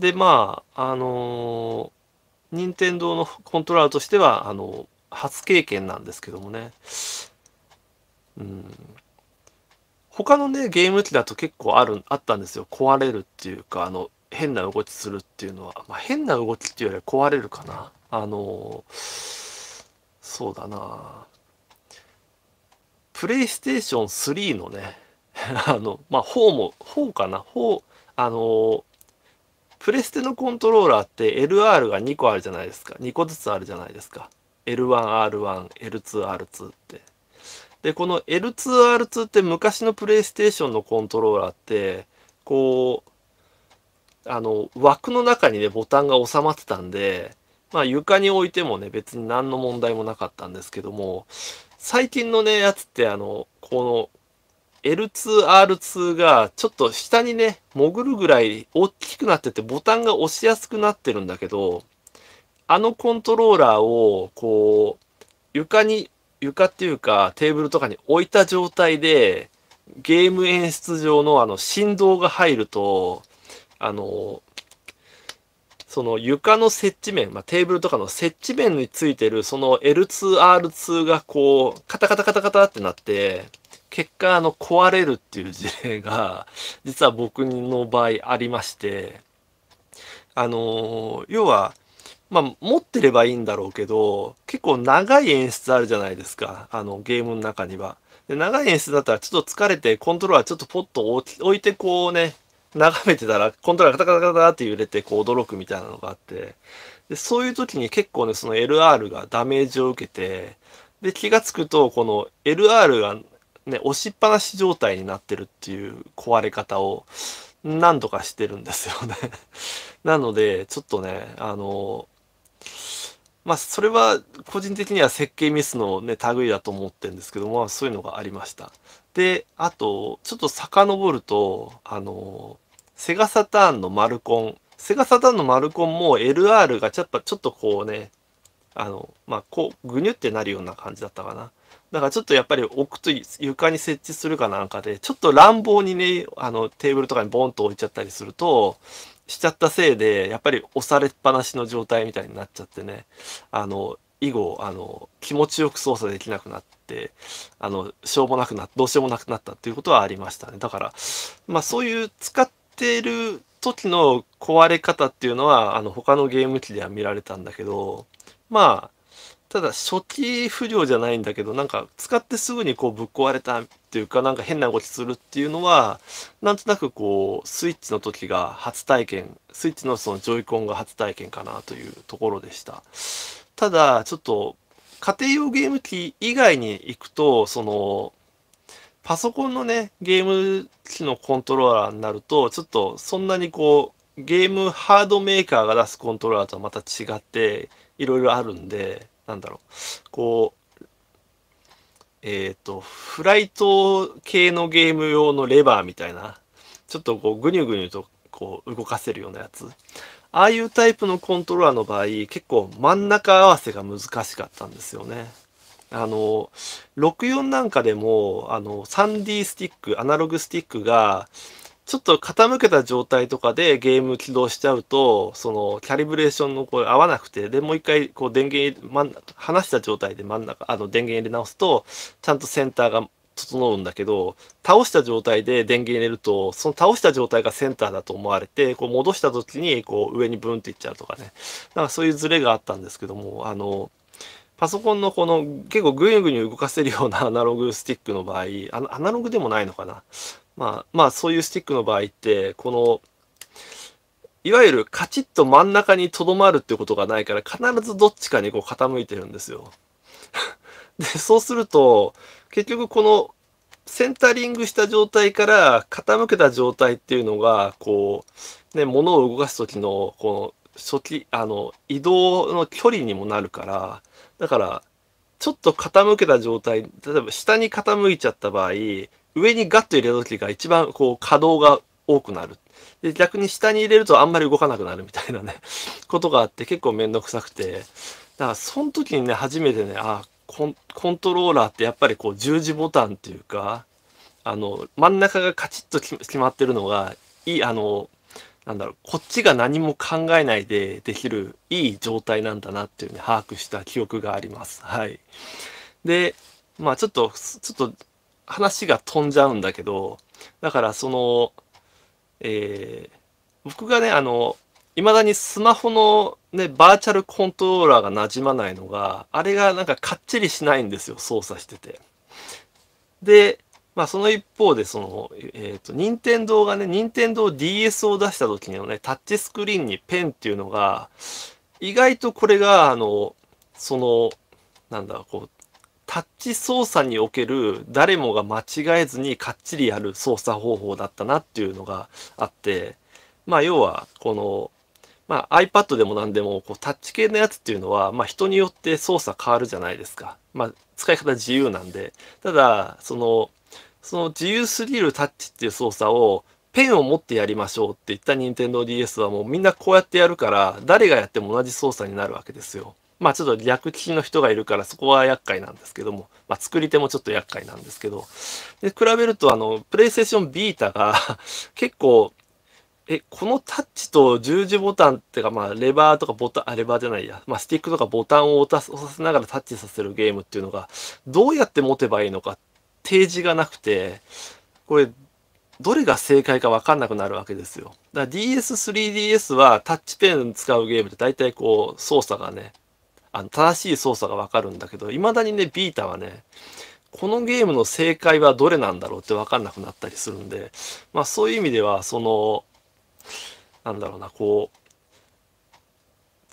で、まあ、あのー、任天堂のコントローラーとしては、あの、初経験なんですけどもね。うん。他のね、ゲーム機だと結構ある、あったんですよ。壊れるっていうか、あの、変な動きするっていうのは、まあ、変な動きっていうよりは壊れるかなあのそうだなプレイステーション3のね あのまあ4も4かな4あのプレステのコントローラーって LR が2個あるじゃないですか2個ずつあるじゃないですか L1R1L2R2 ってでこの L2R2 って昔のプレイステーションのコントローラーってこうあの、枠の中にね、ボタンが収まってたんで、まあ床に置いてもね、別に何の問題もなかったんですけども、最近のね、やつってあの、この L2、R2 がちょっと下にね、潜るぐらい大きくなってて、ボタンが押しやすくなってるんだけど、あのコントローラーを、こう、床に、床っていうかテーブルとかに置いた状態で、ゲーム演出上のあの振動が入ると、あのその床の接地面、まあ、テーブルとかの接地面についてるその L2R2 がこうカタカタカタカタってなって結果あの壊れるっていう事例が実は僕の場合ありましてあの要はまあ、持ってればいいんだろうけど、結構長い演出あるじゃないですか。あの、ゲームの中には。で長い演出だったら、ちょっと疲れて、コントローラーちょっとポッと置いて、こうね、眺めてたらコントローラーカタカタカタって揺れてこう驚くみたいなのがあってでそういう時に結構ねその LR がダメージを受けてで気が付くとこの LR がね押しっぱなし状態になってるっていう壊れ方を何度かしてるんですよね なのでちょっとねあのまあそれは個人的には設計ミスのね類だと思ってるんですけども、まあ、そういうのがありました。であとちょっと遡るとあのセガサターンのマルコン。セガサターンのマルコンも LR がょっとちょっとこうね、あの、まあ、こう、ぐにゅってなるような感じだったかな。だからちょっとやっぱり置くと床に設置するかなんかで、ちょっと乱暴にね、あの、テーブルとかにボンと置いちゃったりすると、しちゃったせいで、やっぱり押されっぱなしの状態みたいになっちゃってね、あの、以後、あの、気持ちよく操作できなくなって、あの、しょうもなくな、どうしようもなくなったっていうことはありましたね。だから、まあそういう使って、ってる時の壊れ方っていうのはあの他のゲーム機では見られたんだけどまあただ初期不良じゃないんだけどなんか使ってすぐにこうぶっ壊れたっていうかなんか変な動きするっていうのはなんとなくこうスイッチの時が初体験スイッチのそのジョイコンが初体験かなというところでしたただちょっと家庭用ゲーム機以外に行くとそのパソコンのね、ゲーム機のコントローラーになると、ちょっとそんなにこう、ゲームハードメーカーが出すコントローラーとはまた違って、いろいろあるんで、なんだろう、こう、えっ、ー、と、フライト系のゲーム用のレバーみたいな、ちょっとこう、ぐにゅぐにゅとこう、動かせるようなやつ。ああいうタイプのコントローラーの場合、結構真ん中合わせが難しかったんですよね。あの、64なんかでも、あの、3D スティック、アナログスティックが、ちょっと傾けた状態とかでゲーム起動しちゃうと、そのキャリブレーションのこ合わなくて、で、もう一回こう電源、離した状態で真ん中、あの電源入れ直すと、ちゃんとセンターが整うんだけど、倒した状態で電源入れると、その倒した状態がセンターだと思われて、こう戻した時にこう上にブンっていっちゃうとかね。なんかそういうズレがあったんですけども、あの、パソコンのこの結構ぐにゅぐにゅ動かせるような アナログスティックの場合アナログでもないのかなまあまあそういうスティックの場合ってこのいわゆるカチッと真ん中にとどまるってことがないから必ずどっちかにこう傾いてるんですよ。でそうすると結局このセンタリングした状態から傾けた状態っていうのがこうね物を動かす時のこの初期あの移動の距離にもなるからだから、ちょっと傾けた状態、例えば下に傾いちゃった場合、上にガッと入れた時が一番こう可動が多くなる。で、逆に下に入れるとあんまり動かなくなるみたいなね、ことがあって結構めんどくさくて。だからその時にね、初めてね、あコン、コントローラーってやっぱりこう十字ボタンっていうか、あの、真ん中がカチッと決まってるのが、いい、あの、なんだろう、こっちが何も考えないでできるいい状態なんだなっていうね、把握した記憶があります。はい。で、まあちょっと、ちょっと話が飛んじゃうんだけど、だからその、えー、僕がね、あの、いまだにスマホのね、バーチャルコントローラーが馴染まないのが、あれがなんかかっちりしないんですよ、操作してて。で、まあ、その一方で、その、えっ、ー、と、任天堂がね、任天堂 DS を出した時のね、タッチスクリーンにペンっていうのが、意外とこれが、あの、その、なんだ、こう、タッチ操作における誰もが間違えずにかっちりやる操作方法だったなっていうのがあって、まあ、要は、この、まあ、iPad でも何でもこうタッチ系のやつっていうのは、まあ、人によって操作変わるじゃないですか。まあ、使い方自由なんで。ただ、その、その自由すぎるタッチっていう操作をペンを持ってやりましょうって言った NintendoDS はもうみんなこうやってやるから誰がやっても同じ操作になるわけですよ。まあちょっと逆利きの人がいるからそこは厄介なんですけども、まあ、作り手もちょっと厄介なんですけど、で、比べるとあの、プレイステーションビータが 結構、え、このタッチと十字ボタンってか、まあレバーとかボタン、あ、レバーじゃないや、まあスティックとかボタンを押させながらタッチさせるゲームっていうのが、どうやって持てばいいのかっ提示がなくて、これ、どれが正解かわかんなくなるわけですよ。だから DS3DS はタッチペン使うゲームで大体こう操作がね、あの正しい操作が分かるんだけど、未だにね、ビータはね、このゲームの正解はどれなんだろうって分かんなくなったりするんで、まあそういう意味では、その、なんだろうな、こう、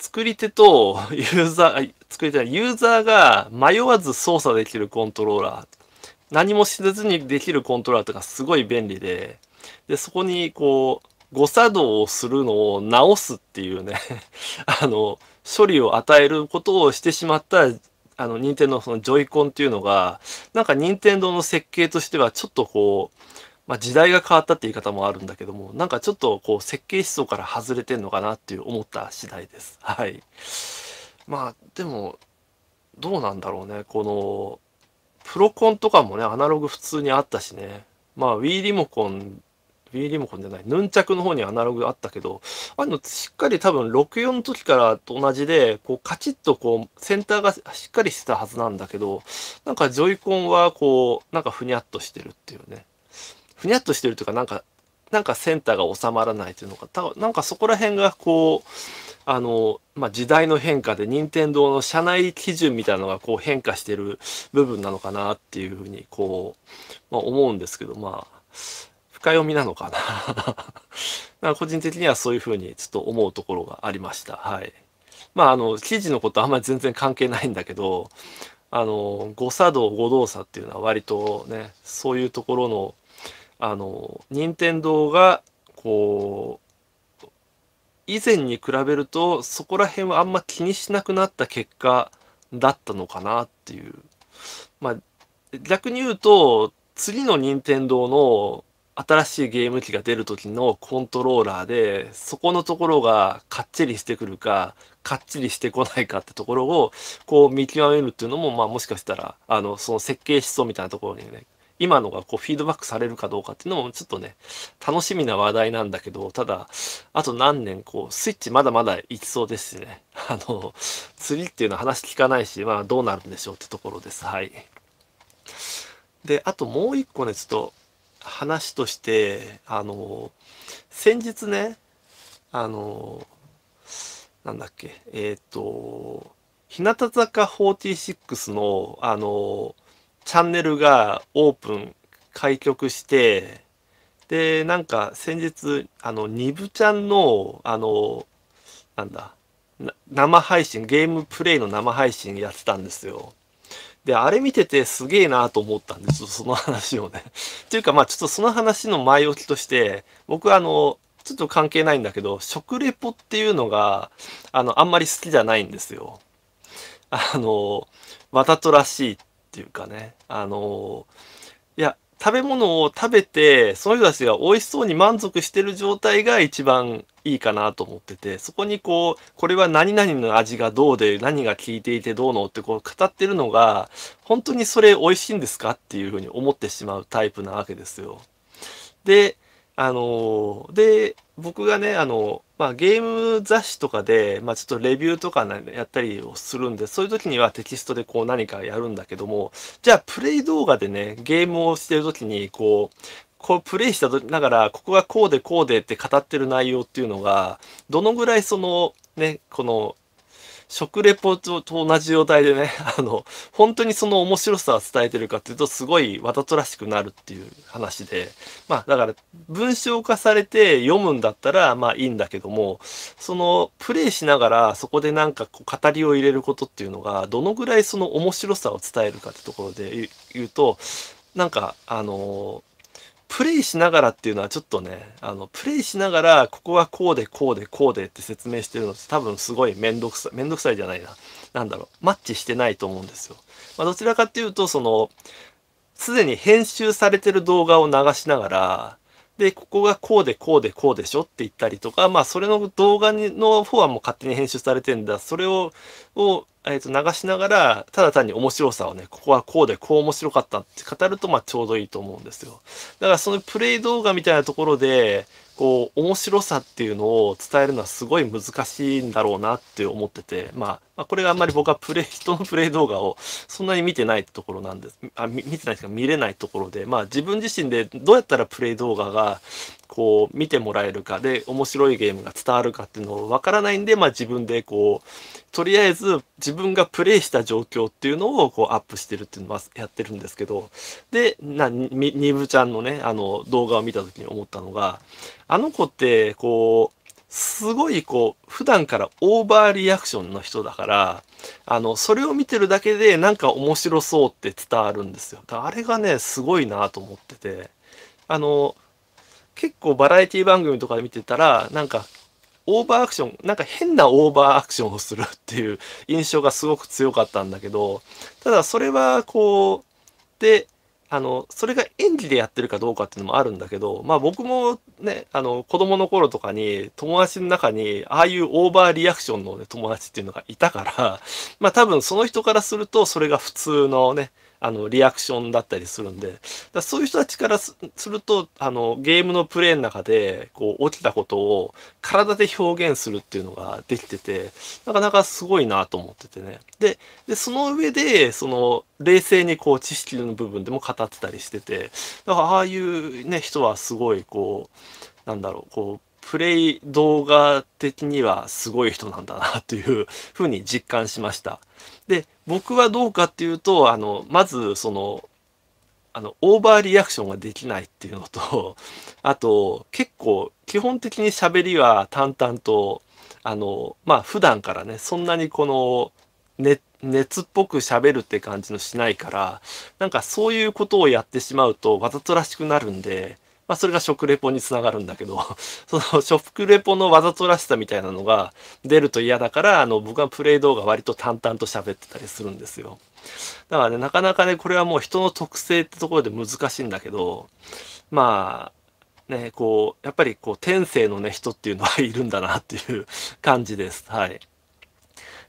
作り手と ユーザー、作り手ユーザーが迷わず操作できるコントローラー何もしずにできるコントローラーとかすごい便利で、で、そこにこう、誤作動をするのを直すっていうね あの、処理を与えることをしてしまったあの、任天堂のそのジョイコンっていうのが、なんか任天堂の設計としてはちょっとこう、まあ、時代が変わったって言い方もあるんだけども、なんかちょっとこう設計思想から外れてんのかなっていう思った次第です。はい。まあ、でも、どうなんだろうね。この、プロコンとかもね、アナログ普通にあったしね。まあ、Wii リモコン、Wii リモコンじゃない、ヌンチャクの方にアナログあったけど、あの、しっかり多分64の時からと同じで、こう、カチッとこう、センターがしっかりしてたはずなんだけど、なんかジョイコンはこう、なんかふにゃっとしてるっていうね。ふにゃっとしてるというか、なんか、なんかセンターが収まらないというのか、たなんかそこら辺がこう、あの、まあ、時代の変化で任天堂の社内基準みたいなのがこう変化してる部分なのかなっていうふうにこう、まあ、思うんですけど、まあ、深読みなのかな。あ、個人的にはそういうふうにちょっと思うところがありました。はい。まあ、あの、記事のことあんまり全然関係ないんだけど、あの、誤作動、誤動作っていうのは割とね、そういうところの、あの、任天堂が、こう、以前に比べるとそこら辺はあんま気にしなくなった結果だったのかなっていう。まあ、逆に言うと次の任天堂の新しいゲーム機が出る時のコントローラーでそこのところがかっちりしてくるかかっちりしてこないかってところをこう見極めるっていうのもまあもしかしたらあのその設計思想みたいなところにね今のがこうフィードバックされるかどうかっていうのもちょっとね、楽しみな話題なんだけど、ただ、あと何年こう、スイッチまだまだいきそうですしね、あの、釣りっていうのは話聞かないし、まあどうなるんでしょうってところです。はい。で、あともう一個ね、ちょっと話として、あの、先日ね、あの、なんだっけ、えっ、ー、と、日向坂46の、あの、チャンネルがオープン、開局して、で、なんか先日、あの、ニブちゃんの、あの、なんだ、生配信、ゲームプレイの生配信やってたんですよ。で、あれ見ててすげえなと思ったんで、すその話をね。っていうか、まあちょっとその話の前置きとして、僕はあの、ちょっと関係ないんだけど、食レポっていうのが、あの、あんまり好きじゃないんですよ。あの、わざとらしいっっていうかねあのいや食べ物を食べてその人たちが美味しそうに満足してる状態が一番いいかなと思っててそこにこうこれは何々の味がどうで何が効いていてどうのってこう語ってるのが本当にそれ美味しいんですかっていうふうに思ってしまうタイプなわけですよ。であので、僕がね、あの、まあ、ゲーム雑誌とかで、まあ、ちょっとレビューとかやったりをするんで、そういう時にはテキストでこう何かやるんだけども、じゃあプレイ動画でね、ゲームをしてる時に、こう、こうプレイしたながら、ここがこうでこうでって語ってる内容っていうのが、どのぐらいその、ね、この食レポと同じ状態でね、あの、本当にその面白さを伝えてるかっていうと、すごいわざとらしくなるっていう話で、まあだから文章化されて読むんだったら、まあいいんだけども、そのプレイしながらそこでなんかこう語りを入れることっていうのが、どのぐらいその面白さを伝えるかってところで言うと、なんか、あのープレイしながらっていうのはちょっとね、あの、プレイしながら、ここはこうでこうでこうでって説明してるのって多分すごいめんどくさい、めんどくさいじゃないな。なんだろう、マッチしてないと思うんですよ。まあ、どちらかっていうと、その、すでに編集されてる動画を流しながら、で、ここがこうでこうでこうでしょって言ったりとか、まあそれの動画の方はもう勝手に編集されてんだ。それをを、えー、と流しながらただ単に面白さをねここはこうでこう面白かったって語るとまあちょうどいいと思うんですよだからそのプレイ動画みたいなところでこう面白さっていうのを伝えるのはすごい難しいんだろうなって思ってて、まあ、まあ、これがあんまり僕はプレイ 人のプレイ動画をそんなに見てないところなんですあ見てないというか見れないところで、まあ、自分自身でどうやったらプレイ動画がこう見てもらえるかで面白いゲームが伝わるかっていうのをわからないんで、まあ、自分でこうとりあえず自分がプレイした状況っていうのをこうアップしてるっていうのはやってるんですけどでなにぶちゃんのねあの動画を見た時に思ったのがあの子ってこうすごいこう、普段からオーバーリアクションの人だから、あの、それを見てるだけでなんか面白そうって伝わるんですよ。あれがね、すごいなと思ってて。あの、結構バラエティ番組とかで見てたら、なんか、オーバーアクション、なんか変なオーバーアクションをするっていう印象がすごく強かったんだけど、ただそれはこう、で、あの、それが演技でやってるかどうかっていうのもあるんだけど、まあ僕もね、あの、子供の頃とかに友達の中に、ああいうオーバーリアクションの、ね、友達っていうのがいたから、まあ多分その人からするとそれが普通のね、あのリアクションだったりするんでだそういう人たちからするとあのゲームのプレイの中でこう起きたことを体で表現するっていうのができててなかなかすごいなと思っててねででその上でその冷静にこう知識の部分でも語ってたりしててだからああいうね人はすごいこうなんだろうこうプレイ動画的にはすごい人なんだなというふうに実感しました。で僕はどうかっていうとあのまずそのあのオーバーリアクションができないっていうのと あと結構基本的に喋りは淡々とあのまあ普段からねそんなにこの熱、熱っぽく喋るって感じのしないからなんかそういうことをやってしまうとわざとらしくなるんでまあ、それが食レポにつながるんだけど、その食レポのわざとらしさみたいなのが出ると嫌だから、あの、僕はプレイ動画割と淡々と喋ってたりするんですよ。だからね、なかなかね、これはもう人の特性ってところで難しいんだけど、まあ、ね、こう、やっぱりこう、天性のね、人っていうのはいるんだなっていう 感じです。はい。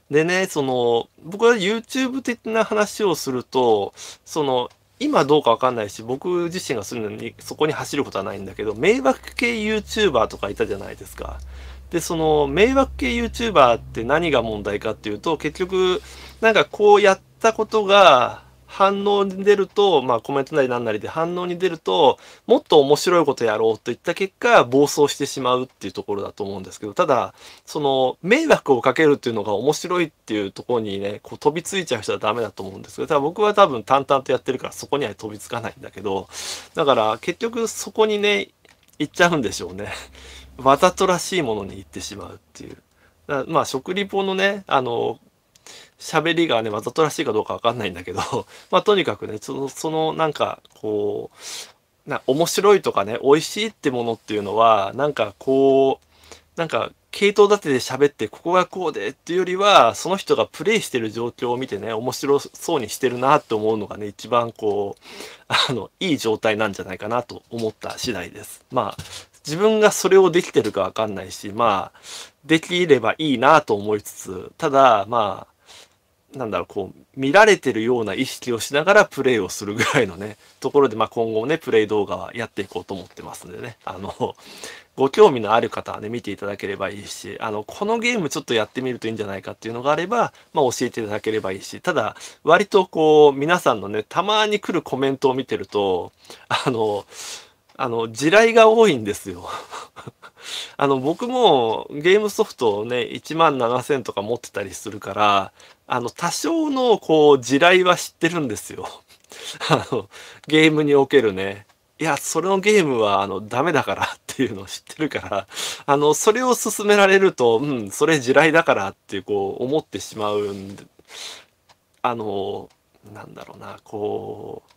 でね、その、僕は YouTube 的な話をすると、その、今どうかわかんないし、僕自身がするのに、そこに走ることはないんだけど、迷惑系 YouTuber とかいたじゃないですか。で、その、迷惑系 YouTuber って何が問題かっていうと、結局、なんかこうやったことが、反応に出ると、まあコメントなりなんなりで反応に出ると、もっと面白いことやろうといった結果、暴走してしまうっていうところだと思うんですけど、ただ、その、迷惑をかけるっていうのが面白いっていうところにね、こう飛びついちゃう人はダメだと思うんですけど、ただ僕は多分淡々とやってるからそこには飛びつかないんだけど、だから結局そこにね、行っちゃうんでしょうね。わざとらしいものに行ってしまうっていう。まあ食リポのねあの喋りがね、わざとらしいかどうかわかんないんだけど、まあとにかくね、その、そのなんか、こう、な、面白いとかね、美味しいってものっていうのは、なんかこう、なんか系統立てで喋って、ここがこうでっていうよりは、その人がプレイしてる状況を見てね、面白そうにしてるなって思うのがね、一番こう、あの、いい状態なんじゃないかなと思った次第です。まあ、自分がそれをできてるかわかんないし、まあ、できればいいなと思いつつ、ただ、まあ、なんだろう、こう、見られてるような意識をしながらプレイをするぐらいのね、ところで、まあ、今後もね、プレイ動画はやっていこうと思ってますんでね、あの、ご興味のある方はね、見ていただければいいし、あの、このゲームちょっとやってみるといいんじゃないかっていうのがあれば、まあ、教えていただければいいし、ただ、割とこう、皆さんのね、たまに来るコメントを見てると、あの、あの、地雷が多いんですよ あの、僕もゲームソフトをね、1万7000とか持ってたりするから、あの、多少の、こう、地雷は知ってるんですよ。あの、ゲームにおけるね。いや、それのゲームは、あの、ダメだからっていうのを知ってるから、あの、それを勧められると、うん、それ地雷だからって、いう、こう、思ってしまうんで、あの、なんだろうな、こう、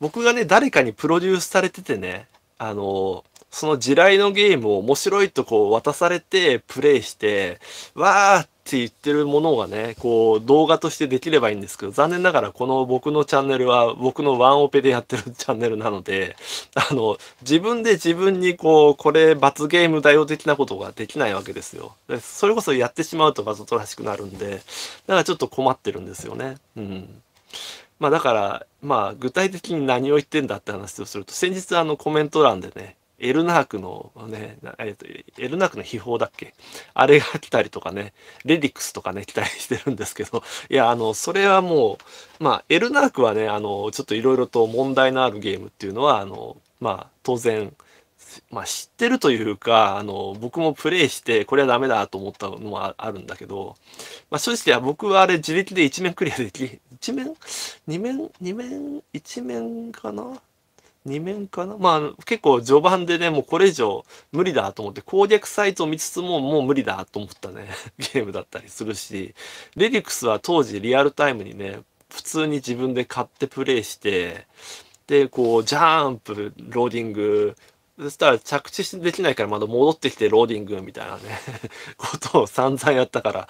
僕がね、誰かにプロデュースされててね、あの、その地雷のゲームを面白いとこう渡されてプレイして、わーっって言ってるものがね、こう動画としてできればいいんですけど、残念ながらこの僕のチャンネルは僕のワンオペでやってるチャンネルなので、あの、自分で自分にこう、これ罰ゲームだよ的なことができないわけですよ。それこそやってしまうとわざとらしくなるんで、だからちょっと困ってるんですよね。うん。まあだから、まあ具体的に何を言ってんだって話をすると、先日あのコメント欄でね、エルナークのね、えっと、エルナークの秘宝だっけあれが来たりとかね、レディクスとかね、来たりしてるんですけど、いや、あの、それはもう、まあ、エルナークはね、あの、ちょっといろいろと問題のあるゲームっていうのは、あの、まあ、当然、まあ、知ってるというか、あの、僕もプレイして、これはダメだと思ったのもあるんだけど、まあ、正直、僕はあれ自力で1面クリアでき、1面 ?2 面 ?2 面 ?1 面かな2面かなまあ結構序盤でねもうこれ以上無理だと思って攻略サイトを見つつももう無理だと思ったね ゲームだったりするしレリクスは当時リアルタイムにね普通に自分で買ってプレイしてでこうジャンプローディングそしたら着地できないからまだ戻ってきてローディングみたいなね ことを散々やったから。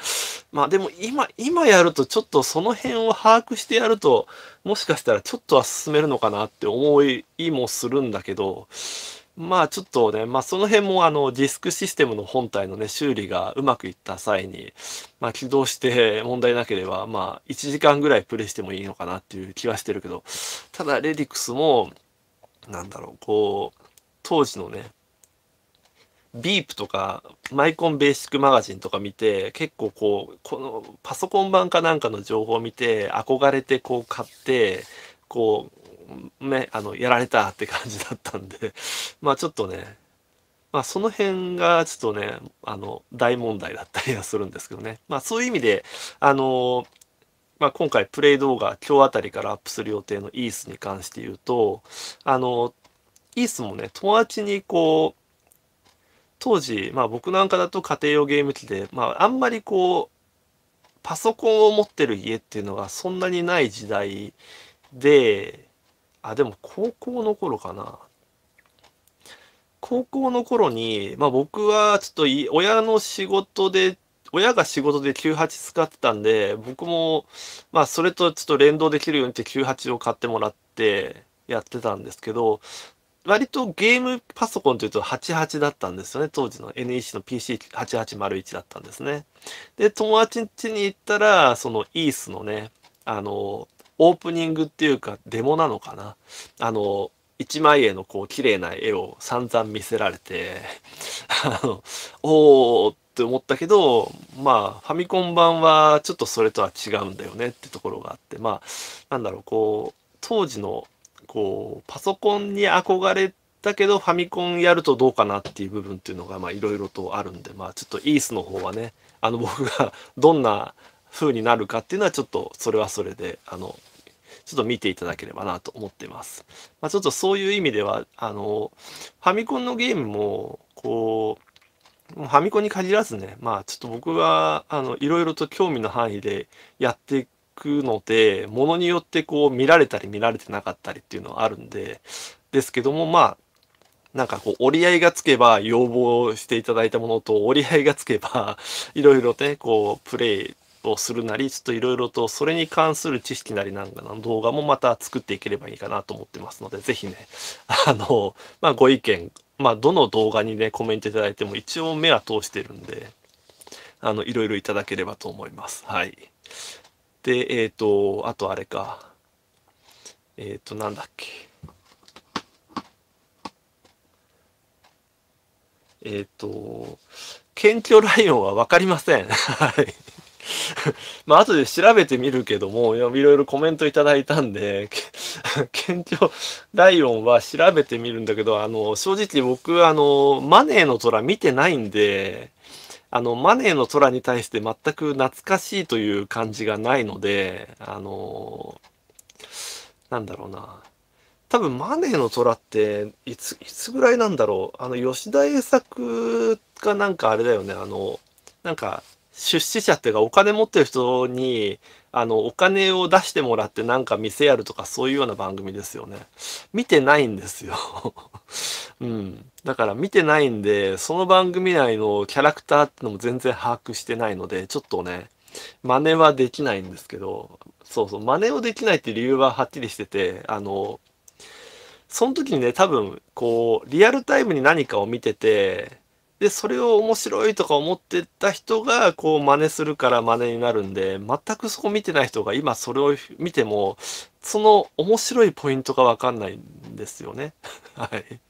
まあでも今、今やるとちょっとその辺を把握してやると、もしかしたらちょっとは進めるのかなって思いもするんだけど、まあちょっとね、まあその辺もあのディスクシステムの本体のね、修理がうまくいった際に、まあ起動して問題なければ、まあ1時間ぐらいプレイしてもいいのかなっていう気はしてるけど、ただレディクスも、なんだろう、こう、当時のね、ビープとか、マイコンベーシックマガジンとか見て、結構こう、このパソコン版かなんかの情報を見て、憧れてこう買って、こう、ね、あの、やられたって感じだったんで、まあちょっとね、まあ、その辺がちょっとね、あの、大問題だったりはするんですけどね。まあ、そういう意味で、あの、まあ、今回プレイ動画、今日あたりからアップする予定のイースに関して言うと、あの、いいっすもんね友達にこう当時、まあ、僕なんかだと家庭用ゲーム機で、まあ、あんまりこうパソコンを持ってる家っていうのがそんなにない時代であでも高校の頃かな高校の頃に、まあ、僕はちょっと親の仕事で親が仕事で98使ってたんで僕も、まあ、それとちょっと連動できるようにって98を買ってもらってやってたんですけど割とゲームパソコンというと88だったんですよね。当時の NEC の PC8801 だったんですね。で、友達ん家に行ったら、そのイースのね、あの、オープニングっていうかデモなのかな。あの、一枚絵のこう綺麗な絵を散々見せられて、あの、おーって思ったけど、まあ、ファミコン版はちょっとそれとは違うんだよねってところがあって、まあ、なんだろう、こう、当時のこう、パソコンに憧れたけど、ファミコンやるとどうかなっていう部分っていうのが、まあ、いろいろとあるんで、まあ、ちょっとイースの方はね、あの、僕が どんな風になるかっていうのは、ちょっと、それはそれで、あの、ちょっと見ていただければなと思ってます。まあ、ちょっとそういう意味では、あの、ファミコンのゲームも、こう、ファミコンに限らずね、まあちょっと僕は、あの、いろいろと興味の範囲でやってくので、ものによってこう見られたり見られてなかったりっていうのはあるんで、ですけども、まあ、なんかこう折り合いがつけば要望していただいたものと折り合いがつけば いろいろねこうプレイをするなりちょっといろいろとそれに関する知識なりなんかの動画もまた作っていければいいかなと思ってますので是非ね あのまあご意見まあどの動画にねコメントいただいても一応目は通してるんであのいろいろいただければと思いますはい。で、えっ、ー、と、あとあれか。えっ、ー、と、なんだっけ。えっ、ー、と、謙虚ライオンはわかりません。はい。まあ、後で調べてみるけども、いろいろコメントいただいたんで、謙虚ライオンは調べてみるんだけど、あの、正直僕、あの、マネーの虎見てないんで、あの、マネーの空に対して全く懐かしいという感じがないので、あのー、なんだろうな。多分、マネーの空って、いつ、いつぐらいなんだろう。あの、吉田栄作がなんかあれだよね、あの、なんか、出資者っていうかお金持ってる人にあの、お金を出してもらってなんか店やるとかそういうような番組ですよね。見てないんですよ。うん。だから見てないんで、その番組内のキャラクターってのも全然把握してないので、ちょっとね、真似はできないんですけど、そうそう、真似をできないって理由ははっきりしてて、あの、その時にね、多分、こう、リアルタイムに何かを見てて、で、それを面白いとか思ってた人が、こう、真似するから真似になるんで、全くそこ見てない人が今それを見ても、その面白いポイントがわかんないんですよね。はい。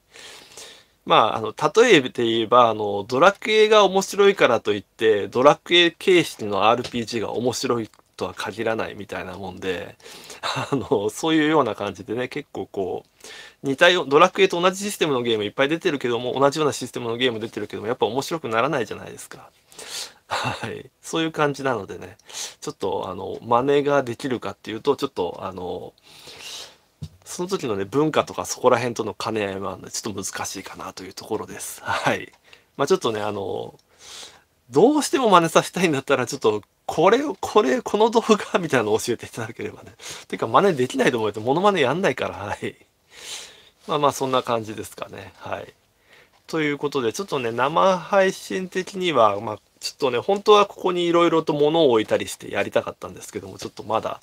まあ、あの、例えて言えば、あの、ドラクエが面白いからといって、ドラクエ形式の RPG が面白いとは限らないみたいなもんで、あの、そういうような感じでね、結構こう、似たよ、ドラクエと同じシステムのゲームいっぱい出てるけども、同じようなシステムのゲーム出てるけども、やっぱ面白くならないじゃないですか。はい。そういう感じなのでね、ちょっと、あの、真似ができるかっていうと、ちょっと、あの、その時のね、文化とかそこら辺との兼ね合いもあるので、ちょっと難しいかなというところです。はい。まあ、ちょっとね、あの、どうしても真似させたいんだったら、ちょっと、これを、これ、この動画みたいなのを教えていただければね。てか、真似できないと思うと、モノマネやんないから、はい。まあまあ、そんな感じですかね。はい。ということで、ちょっとね、生配信的には、まあ、ちょっとね、本当はここにいろいろと物を置いたりしてやりたかったんですけども、ちょっとまだ、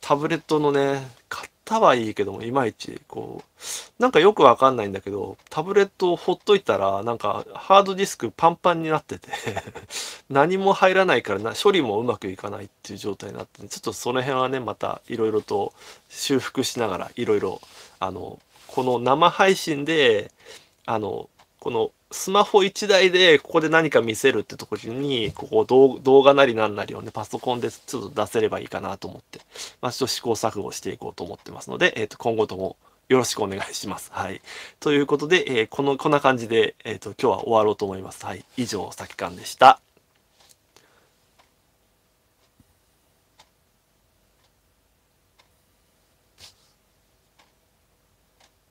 タブレットのね、買ったはいいけどもいまいちこうなんかよくわかんないんだけどタブレットをほっといたらなんかハードディスクパンパンになってて 何も入らないからな処理もうまくいかないっていう状態になってちょっとその辺はねまたいろいろと修復しながらいろいろあのこの生配信であのこのスマホ1台でここで何か見せるって時に、ここ動動画なりなんなりをね、パソコンでちょっと出せればいいかなと思って、まあ、ちょっと試行錯誤していこうと思ってますので、えっ、ー、と、今後ともよろしくお願いします。はい。ということで、えー、この、こんな感じで、えっ、ー、と、今日は終わろうと思います。はい。以上、さきかんでした。